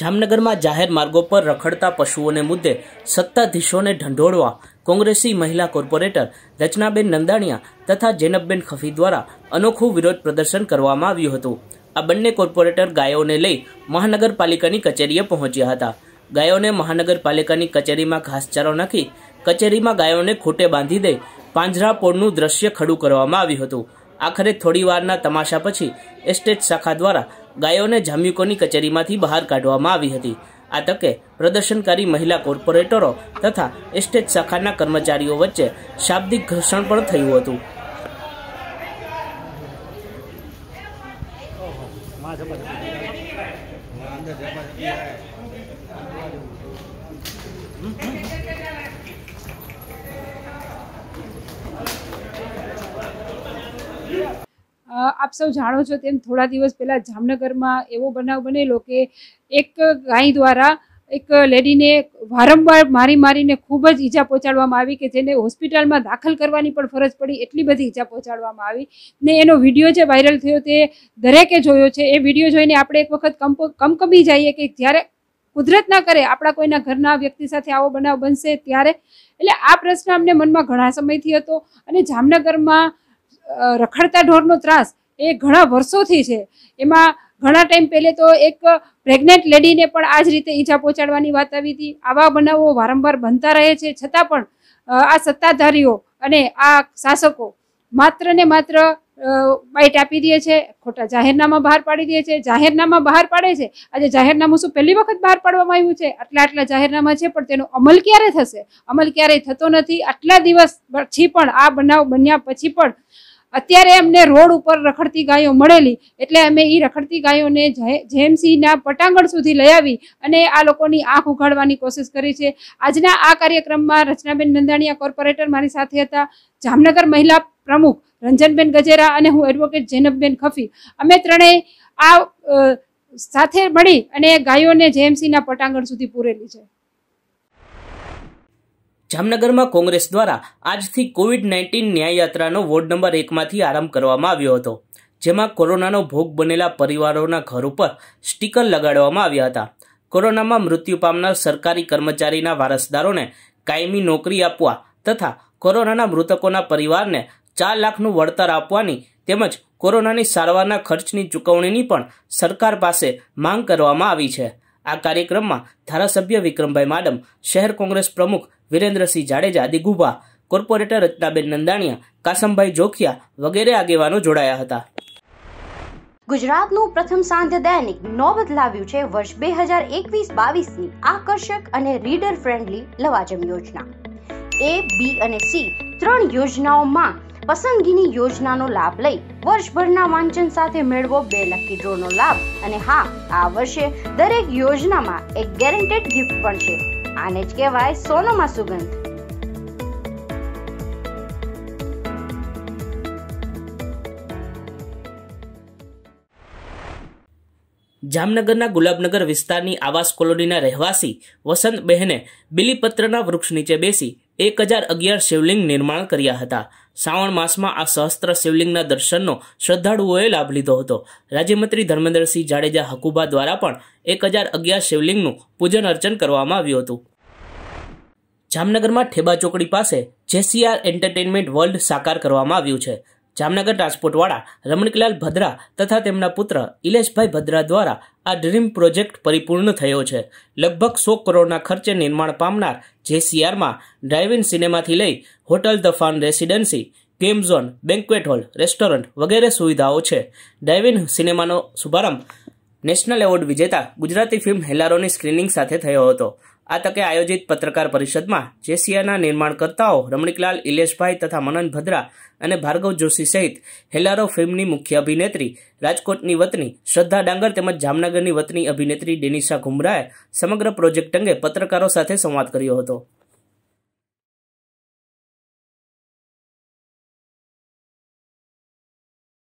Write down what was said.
જામનગરમાં જાહેર માર્ગો પર રખડતા પશુઓને મુદ્દે સત્તાધીશોને ઢંઢોળવા કોંગ્રેસી મહિલા કોર્પોરેટર રચનાબેન નંદાણિયા તથા જેનબબેન ખફી દ્વારા અનોખું વિરોધ પ્રદર્શન કરવામાં આવ્યું હતું આ બંને કોર્પોરેટર ગાયોને લઈ મહાનગરપાલિકાની કચેરીએ પહોંચ્યા હતા ગાયોને મહાનગરપાલિકાની કચેરીમાં ઘાસચારો નાખી કચેરીમાં ગાયોને ખોટે બાંધી દઈ પાંજરાપોળનું દ્રશ્ય ખડું કરવામાં આવ્યું હતું આખરે થોડીવારના તમાશા પછી એસ્ટેટ શાખા દ્વારા ગાયોને જામ્યુકોની કચેરીમાંથી બહાર કાઢવામાં આવી હતી આ તકે પ્રદર્શનકારી મહિલા કોર્પોરેટરો તથા એસ્ટેટ શાખાના કર્મચારીઓ વચ્ચે શાબ્દિક ઘર્ષણ પણ થયું હતું આપ સૌ જાણો છો તેમ થોડા દિવસ પહેલાં જામનગરમાં એવો બનાવ બનેલો કે એક ગાય દ્વારા એક લેડીને વારંવાર મારી મારીને ખૂબ જ ઈજા પહોંચાડવામાં આવી કે જેને હોસ્પિટલમાં દાખલ કરવાની પણ ફરજ પડી એટલી બધી ઈજા પહોંચાડવામાં આવી ને એનો વિડીયો જે વાયરલ થયો તે દરેકે જોયો છે એ વિડીયો જોઈને આપણે એક વખત કમકમી જઈએ કે જ્યારે કુદરત ના કરે આપણા કોઈના ઘરના વ્યક્તિ સાથે આવો બનાવ બનશે ત્યારે એટલે આ પ્રશ્ન અમને મનમાં ઘણા સમયથી હતો અને જામનગરમાં રખડતા ઢોરનો ત્રાસ એ ઘણા વર્ષોથી છે એમાં ઘણા ટાઈમ પહેલે તો એક પ્રેગ્નેન્ટ લેડીને પણ આ જ રીતે ઈજા પહોંચાડવાની વાત આવી હતી આવા બનાવો વારંવાર બનતા રહે છે છતાં પણ આ સત્તાધારીઓ અને આ શાસકો માત્ર ને માત્ર બાઇટ આપી દે છે ખોટા જાહેરનામા બહાર પાડી દે છે જાહેરનામા બહાર પાડે છે આજે જાહેરનામું શું પહેલી વખત બહાર પાડવામાં આવ્યું છે આટલા આટલા જાહેરનામા છે પણ તેનો અમલ ક્યારે થશે અમલ ક્યારેય થતો નથી આટલા દિવસ પછી પણ આ બનાવ બન્યા પછી પણ અત્યારે અમને રોડ ઉપર રખડતી ગાયો મળેલી એટલે અમે એ રખડતી ગાયોને જેમસીના પટાંગણ સુધી લઈ આવી અને આ લોકોની આંખ ઉઘાડવાની કોશિશ કરી છે આજના આ કાર્યક્રમમાં રચનાબેન નંદાણીયા કોર્પોરેટર મારી સાથે હતા જામનગર મહિલા પ્રમુખ રંજનબેન ગજેરા અને હું એડવોકેટ જૈનબેન ખફી અમે ત્રણેય આ સાથે મળી અને ગાયોને જેએમસીના પટાંગણ સુધી પૂરેલી છે જામનગરમાં કોંગ્રેસ દ્વારા આજથી કોવિડ નાઇન્ટીન ન્યાયયાત્રાનો વોર્ડ નંબર એકમાંથી આરંભ કરવામાં આવ્યો હતો જેમાં કોરોનાનો ભોગ બનેલા પરિવારોના ઘર ઉપર સ્ટીકર લગાડવામાં આવ્યા હતા કોરોનામાં મૃત્યુ પામનાર સરકારી કર્મચારીના વારસદારોને કાયમી નોકરી આપવા તથા કોરોનાના મૃતકોના પરિવારને ચાર લાખનું વળતર આપવાની તેમજ કોરોનાની સારવારના ખર્ચની ચૂકવણીની પણ સરકાર પાસે માંગ કરવામાં આવી છે આ કાર્યક્રમમાં ધારાસભ્ય વિક્રમભાઈ માડમ શહેર કોંગ્રેસ પ્રમુખ વિરેન્દ્રસિંહ જાડેજા દિગુભા કોર્પોરેટર રત્નાબેન નંદાણીયા કાસમભાઈ જોખિયા વગેરે આગેવાનો જોડાયા હતા ગુજરાતનું પ્રથમ સાંધ્ય દૈનિક નોબત લાવ્યું છે વર્ષ બે હજાર એકવીસ બાવીસ ની આકર્ષક અને રીડર ફ્રેન્ડલી લવાજમ યોજના એ બી અને સી ત્રણ યોજનાઓમાં પસંદગીની યોજનાનો લાભ લઈ વર્ષભરના વાંચન સાથે મેળવો બે લકી ડ્રોનો લાભ અને હા આ વર્ષે દરેક યોજનામાં એક ગેરંટેડ ગિફ્ટ પણ છે આને જ કહેવાય સોનોમાં સુગંધ જામનગરના ગુલાબનગર વિસ્તારની આવાસ કોલોનીના રહેવાસી વસંત બહેને બિલીપત્રના વૃક્ષ નીચે બેસી એક હજાર અગિયાર શિવલિંગ નિર્માણ કર્યા હતા શ્રાવણ માસમાં આ સહસ્ત્ર શિવલિંગના દર્શનનો શ્રદ્ધાળુઓએ લાભ લીધો હતો રાજ્યમંત્રી ધર્મેન્દ્રસિંહ જાડેજા હકુબા દ્વારા પણ એક હજાર અગિયાર શિવલિંગનું પૂજન અર્ચન કરવામાં આવ્યું હતું જામનગરમાં ઠેબા ચોકડી પાસે જેસીઆર એન્ટરટેનમેન્ટ વર્લ્ડ સાકાર કરવામાં આવ્યું છે જામનગર રાજકોટવાળા રમણકલાલ ભદ્રા તથા તેમના પુત્ર ઇલેશભાઈ ભદ્રા દ્વારા આ ડ્રીમ પ્રોજેક્ટ પરિપૂર્ણ થયો છે લગભગ સો કરોડના ખર્ચે નિર્માણ પામનાર જેસીઆરમાં ડ્રાઇવિન સિનેમાથી લઈ hotel the residency game zone banquet hall restaurant વગેરે સુવિધાઓ છે ડ્રાઇવિન સિનેમાનો શુભારંભ નેશનલ એવોર્ડ વિજેતા ગુજરાતી ફિલ્મ હેલારોની સ્ક્રીનિંગ સાથે થયો હતો આ તકે આયોજિત પત્રકાર પરિષદમાં જેસીઆના નિર્માણકર્તાઓ રમણીકલાલ ઇલેશભાઈ તથા મનન ભદ્રા અને ભાર્ગવ જોશી સહિત હેલારો ફિલ્મની મુખ્ય અભિનેત્રી રાજકોટની વતની શ્રદ્ધા ડાંગર તેમજ જામનગરની વતની અભિનેત્રી ડેનિશા ઘુમરાએ સમગ્ર પ્રોજેક્ટ અંગે પત્રકારો સાથે સંવાદ કર્યો હતો